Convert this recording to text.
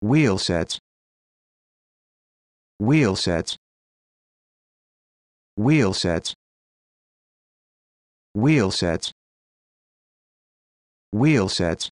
wheel sets wheel sets wheel sets wheel sets wheel sets